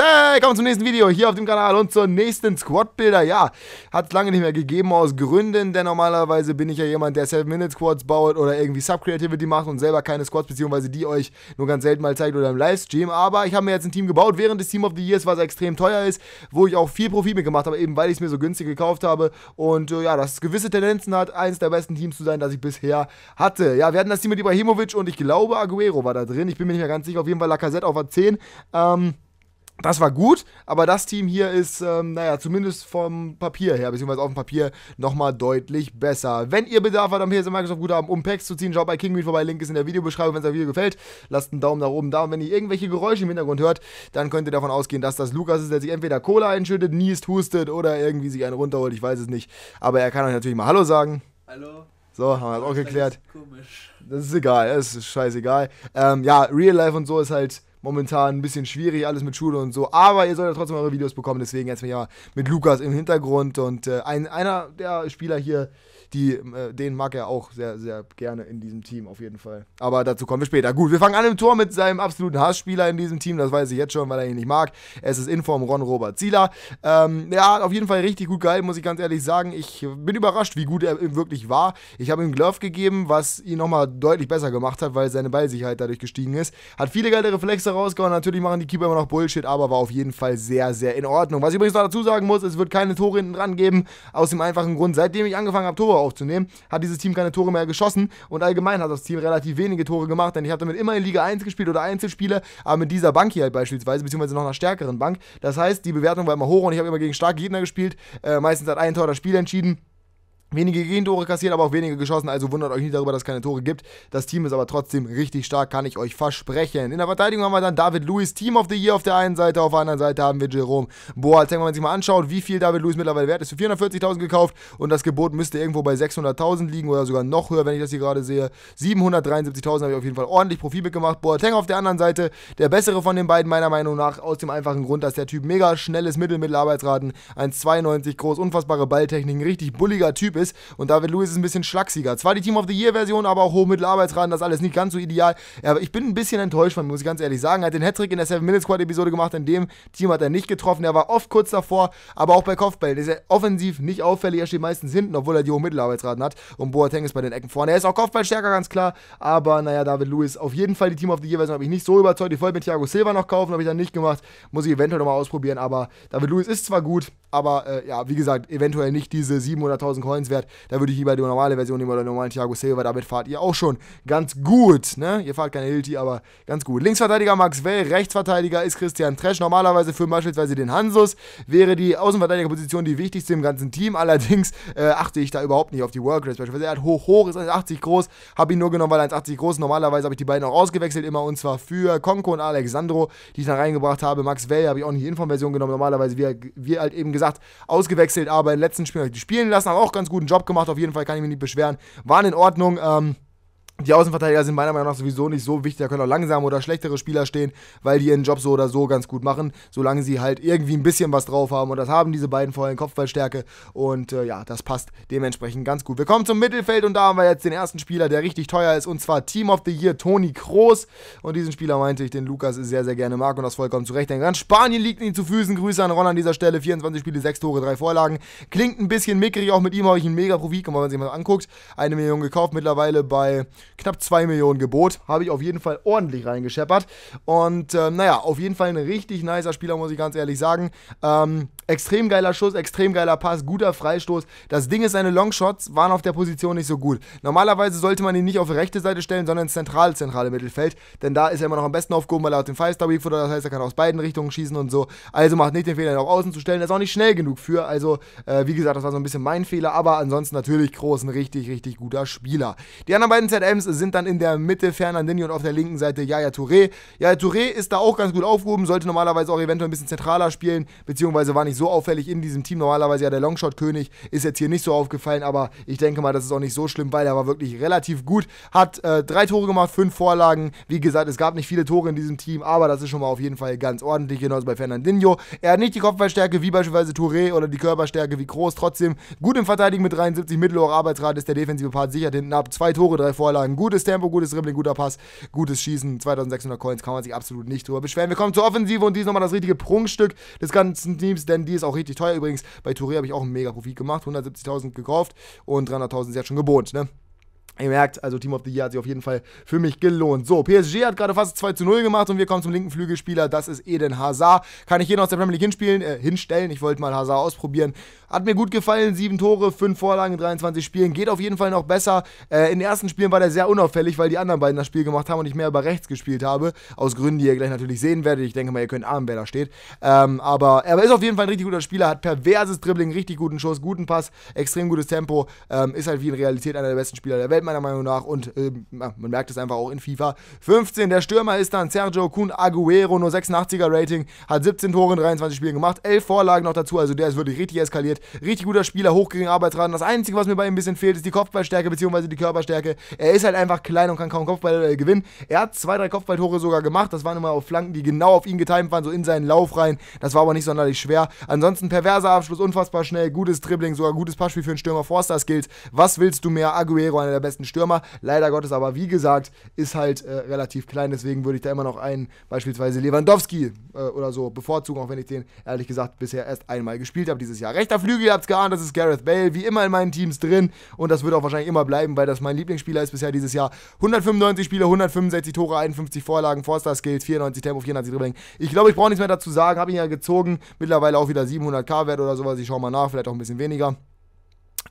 Hey, kommen zum nächsten Video hier auf dem Kanal und zur nächsten Squad-Bilder. Ja, hat es lange nicht mehr gegeben aus Gründen, denn normalerweise bin ich ja jemand, der 7-Minute-Squads baut oder irgendwie Sub-Creativity macht und selber keine Squads, beziehungsweise die euch nur ganz selten mal zeigt oder im Livestream. Aber ich habe mir jetzt ein Team gebaut während des Team of the Years, was extrem teuer ist, wo ich auch viel Profit mitgemacht habe, eben weil ich es mir so günstig gekauft habe. Und äh, ja, das gewisse Tendenzen hat, eines der besten Teams zu sein, das ich bisher hatte. Ja, wir hatten das Team mit Ibrahimovic und ich glaube Aguero war da drin. Ich bin mir nicht mehr ganz sicher. Auf jeden Fall Lacazette auf A10. Ähm, das war gut, aber das Team hier ist, ähm, naja, zumindest vom Papier her, beziehungsweise auf dem Papier, nochmal deutlich besser. Wenn ihr Bedarf habt am PS Microsoft Guthaben, um Packs zu ziehen, schaut bei Kingmeet vorbei. Link ist in der Videobeschreibung, wenn es euch Video gefällt. Lasst einen Daumen nach oben da. Und wenn ihr irgendwelche Geräusche im Hintergrund hört, dann könnt ihr davon ausgehen, dass das Lukas ist, der sich entweder Cola einschüttet, niest, hustet oder irgendwie sich einen runterholt. Ich weiß es nicht. Aber er kann euch natürlich mal Hallo sagen. Hallo. So, haben wir das auch geklärt. Das ist komisch. Das ist egal, das ist scheißegal. Ähm, ja, Real Life und so ist halt momentan ein bisschen schwierig, alles mit Schule und so. Aber ihr solltet trotzdem eure Videos bekommen. Deswegen jetzt ja mit Lukas im Hintergrund. Und äh, ein, einer der Spieler hier, die, äh, den mag er auch sehr, sehr gerne in diesem Team auf jeden Fall. Aber dazu kommen wir später. Gut, wir fangen an im Tor mit seinem absoluten Hassspieler in diesem Team. Das weiß ich jetzt schon, weil er ihn nicht mag. Es ist Inform Ron Robert Zieler. Ähm, ja, hat auf jeden Fall richtig gut gehalten, muss ich ganz ehrlich sagen. Ich bin überrascht, wie gut er wirklich war. Ich habe ihm Glove gegeben, was ihn nochmal deutlich besser gemacht hat, weil seine Ballsicherheit dadurch gestiegen ist. Hat viele geile Reflexe Beste rausgehauen. Natürlich machen die Keeper immer noch Bullshit, aber war auf jeden Fall sehr, sehr in Ordnung. Was ich übrigens noch dazu sagen muss, es wird keine Tore hinten dran geben. Aus dem einfachen Grund, seitdem ich angefangen habe, Tore aufzunehmen, hat dieses Team keine Tore mehr geschossen und allgemein hat das Team relativ wenige Tore gemacht, denn ich habe damit immer in Liga 1 gespielt oder Einzelspiele, aber mit dieser Bank hier halt beispielsweise, beziehungsweise noch einer stärkeren Bank. Das heißt, die Bewertung war immer hoch und ich habe immer gegen starke Gegner gespielt. Äh, meistens hat ein Tor das Spiel entschieden. Wenige Gegentore kassiert, aber auch wenige geschossen, also wundert euch nicht darüber, dass es keine Tore gibt. Das Team ist aber trotzdem richtig stark, kann ich euch versprechen. In der Verteidigung haben wir dann David Lewis, Team of the Year auf der einen Seite, auf der anderen Seite haben wir Jerome Boateng. Wenn man sich mal anschaut, wie viel David Lewis mittlerweile wert ist, für 440.000 gekauft und das Gebot müsste irgendwo bei 600.000 liegen oder sogar noch höher, wenn ich das hier gerade sehe. 773.000 habe ich auf jeden Fall ordentlich Profit mitgemacht. Boateng auf der anderen Seite, der bessere von den beiden meiner Meinung nach, aus dem einfachen Grund, dass der Typ mega schnelles Mittel, Mittelarbeitsraten, 1,92 groß, unfassbare Balltechniken, richtig bulliger Typ ist. Und David Lewis ist ein bisschen schlagsiger. Zwar die Team of the Year-Version, aber auch hohe Mittelarbeitsraten, das alles nicht ganz so ideal. Aber ich bin ein bisschen enttäuscht von, muss ich ganz ehrlich sagen. Er hat den Hattrick in der 7-Minute-Squad-Episode gemacht, in dem Team hat er nicht getroffen. Er war oft kurz davor, aber auch bei Kopfbällen ist er offensiv nicht auffällig. Er steht meistens hinten, obwohl er die hohen Mittelarbeitsraten hat. Und Boateng ist bei den Ecken vorne. Er ist auch Kopfball stärker, ganz klar. Aber naja, David Lewis, auf jeden Fall die Team of the Year-Version habe ich nicht so überzeugt. Die wollte mit Thiago Silva noch kaufen, habe ich dann nicht gemacht. Muss ich eventuell nochmal ausprobieren. Aber David Lewis ist zwar gut, aber äh, ja, wie gesagt, eventuell nicht diese 700.000 Coins empfehlenswert. Da würde ich lieber die normale Version nehmen oder den normalen Thiago Silva. Damit fahrt ihr auch schon ganz gut. Ne? Ihr fahrt keine Hilti, aber ganz gut. Linksverteidiger Max Well, Rechtsverteidiger ist Christian Tresch. Normalerweise für beispielsweise den Hansus wäre die Außenverteidigerposition die wichtigste im ganzen Team. Allerdings äh, achte ich da überhaupt nicht auf die Workrates. Beispielsweise er hat hoch, hoch, ist 1,80 groß. Habe ihn nur genommen, weil er 1,80 groß ist. Normalerweise habe ich die beiden auch ausgewechselt immer und zwar für Konko und Alexandro, die ich da reingebracht habe. Max Well habe ich auch nicht die Inform-Version genommen. Normalerweise, wie, wie halt eben gesagt, ausgewechselt, aber im letzten Spiel habe ich die spielen lassen. Haben auch ganz gut guten Job gemacht, auf jeden Fall kann ich mich nicht beschweren. Waren in Ordnung. Ähm, die Außenverteidiger sind meiner Meinung nach sowieso nicht so wichtig. Da können auch langsame oder schlechtere Spieler stehen, weil die ihren Job so oder so ganz gut machen, solange sie halt irgendwie ein bisschen was drauf haben. Und das haben diese beiden vor allem Kopfballstärke. Und äh, ja, das passt dementsprechend ganz gut. Wir kommen zum Mittelfeld und da haben wir jetzt den ersten Spieler, der richtig teuer ist. Und zwar Team of the Year, Toni Kroos. Und diesen Spieler meinte ich, den Lukas sehr, sehr gerne mag. Und das vollkommen zu Recht. Denn ganz Spanien liegt ihn zu Füßen. Grüße an Ron an dieser Stelle. 24 Spiele, 6 Tore, 3 Vorlagen. Klingt ein bisschen mickrig. Auch mit ihm habe ich einen mega Profit. Guck mal, wenn man sich mal anguckt. Eine Million gekauft mittlerweile bei knapp 2 Millionen Gebot. Habe ich auf jeden Fall ordentlich reingescheppert. Und äh, naja, auf jeden Fall ein richtig nicer Spieler, muss ich ganz ehrlich sagen. Ähm, Extrem geiler Schuss, extrem geiler Pass, guter Freistoß. Das Ding ist, seine Longshots waren auf der Position nicht so gut. Normalerweise sollte man ihn nicht auf die rechte Seite stellen, sondern zentral, zentrale Mittelfeld. Denn da ist er immer noch am besten aufgehoben, weil er hat den Five-Star Week das heißt, er kann aus beiden Richtungen schießen und so. Also macht nicht den Fehler, ihn auf außen zu stellen. Er ist auch nicht schnell genug für. Also, äh, wie gesagt, das war so ein bisschen mein Fehler. Aber ansonsten natürlich groß, ein richtig, richtig guter Spieler. Die anderen beiden ZMs sind dann in der Mitte Fernandini und auf der linken Seite Yaya Touré. Yaya Touré ist da auch ganz gut aufgehoben, sollte normalerweise auch eventuell ein bisschen zentraler spielen, beziehungsweise war nicht so so auffällig in diesem Team. Normalerweise ja der Longshot-König ist jetzt hier nicht so aufgefallen, aber ich denke mal, das ist auch nicht so schlimm, weil er war wirklich relativ gut. Hat äh, drei Tore gemacht, fünf Vorlagen. Wie gesagt, es gab nicht viele Tore in diesem Team, aber das ist schon mal auf jeden Fall ganz ordentlich. Genauso bei Fernandinho. Er hat nicht die Kopfballstärke wie beispielsweise Touré oder die Körperstärke wie Groß. Trotzdem gut im Verteidigen mit 73, mittelhoher Arbeitsrate ist der defensive Part sichert hinten ab. Zwei Tore, drei Vorlagen, gutes Tempo, gutes Dribbling, guter Pass, gutes Schießen. 2600 Coins kann man sich absolut nicht drüber beschweren. Wir kommen zur Offensive und dies nochmal das richtige Prunkstück des ganzen Teams, denn die ist auch richtig teuer übrigens. Bei Touré habe ich auch einen mega Profit gemacht, 170.000 gekauft und 300.000 ist jetzt schon gebohnt, ne? Ihr merkt, also Team of the Year hat sich auf jeden Fall für mich gelohnt. So, PSG hat gerade fast 2 zu 0 gemacht und wir kommen zum linken Flügelspieler. Das ist Eden Hazard. Kann ich jeden aus der Premier League hinspielen, äh, hinstellen. Ich wollte mal Hazard ausprobieren. Hat mir gut gefallen. Sieben Tore, fünf Vorlagen in 23 Spielen. Geht auf jeden Fall noch besser. Äh, in den ersten Spielen war der sehr unauffällig, weil die anderen beiden das Spiel gemacht haben und ich mehr über rechts gespielt habe. Aus Gründen, die ihr gleich natürlich sehen werdet. Ich denke mal, ihr könnt ahnen, wer da steht. Ähm, aber er ist auf jeden Fall ein richtig guter Spieler. Hat perverses Dribbling, richtig guten Schuss, guten Pass, extrem gutes Tempo. Ähm, ist halt wie in Realität einer der besten Spieler der Welt meiner Meinung nach. Und äh, man merkt es einfach auch in FIFA. 15, der Stürmer ist dann Sergio Kun Aguero, nur 86er Rating, hat 17 Tore in 23 Spielen gemacht, 11 Vorlagen noch dazu, also der ist wirklich richtig eskaliert. Richtig guter Spieler, hoch gegen Arbeitsraten. Das Einzige, was mir bei ihm ein bisschen fehlt, ist die Kopfballstärke bzw. die Körperstärke. Er ist halt einfach klein und kann kaum Kopfball äh, gewinnen. Er hat zwei, drei Kopfballtore sogar gemacht. Das waren immer auf Flanken, die genau auf ihn getimt waren, so in seinen Lauf rein. Das war aber nicht sonderlich schwer. Ansonsten perverser Abschluss, unfassbar schnell, gutes Dribbling, sogar gutes Passspiel für einen Stürmer. Forster Skills. Was willst du mehr? Aguero, einer der besten besten Stürmer. Leider Gottes, aber wie gesagt, ist halt äh, relativ klein. Deswegen würde ich da immer noch einen, beispielsweise Lewandowski äh, oder so, bevorzugen, auch wenn ich den ehrlich gesagt bisher erst einmal gespielt habe dieses Jahr. Rechter Flügel, ihr habt es geahnt, das ist Gareth Bale, wie immer in meinen Teams drin. Und das wird auch wahrscheinlich immer bleiben, weil das mein Lieblingsspieler ist bisher dieses Jahr. 195 Spiele, 165 Tore, 51 Vorlagen, Forster Skills, 94 Tempo, 94 Dribbling. Ich glaube, ich brauche nichts mehr dazu sagen. Habe ihn ja gezogen. Mittlerweile auch wieder 700k Wert oder sowas. Ich schaue mal nach, vielleicht auch ein bisschen weniger.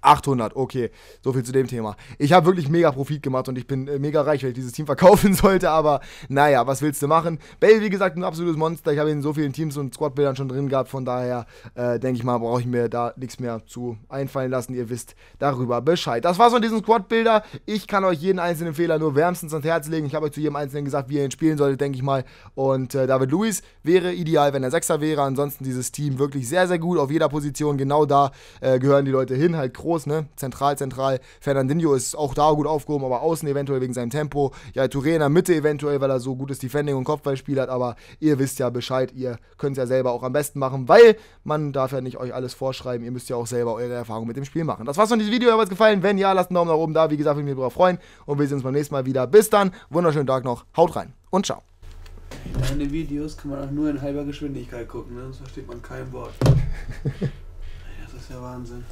800, okay. So viel zu dem Thema. Ich habe wirklich mega Profit gemacht und ich bin äh, mega reich, weil ich dieses Team verkaufen sollte, aber naja, was willst du machen? Bell, wie gesagt, ein absolutes Monster. Ich habe ihn in so vielen Teams und Squad-Bildern schon drin gehabt, von daher äh, denke ich mal, brauche ich mir da nichts mehr zu einfallen lassen. Ihr wisst darüber Bescheid. Das war's von diesem Squad-Bilder. Ich kann euch jeden einzelnen Fehler nur wärmstens ans Herz legen. Ich habe euch zu jedem einzelnen gesagt, wie ihr ihn spielen solltet, denke ich mal. Und äh, David Luiz wäre ideal, wenn er Sechser wäre. Ansonsten dieses Team wirklich sehr, sehr gut auf jeder Position. Genau da äh, gehören die Leute hin. Halt groß raus, ne? Zentral, zentral. Fernandinho ist auch da gut aufgehoben, aber außen eventuell wegen seinem Tempo. Ja, Touré in der Mitte eventuell, weil er so gutes Defending und Kopfballspiel hat, aber ihr wisst ja Bescheid, ihr könnt es ja selber auch am besten machen, weil man darf ja nicht euch alles vorschreiben, ihr müsst ja auch selber eure Erfahrungen mit dem Spiel machen. Das war's von diesem Video, hat euch gefallen. Wenn ja, lasst einen Daumen nach oben da, wie gesagt, würde mich darüber freuen und wir sehen uns beim nächsten Mal wieder. Bis dann, wunderschönen Tag noch, haut rein und ciao. Deine Videos kann man auch nur in halber Geschwindigkeit gucken, ne? sonst versteht man kein Wort. das ist ja Wahnsinn.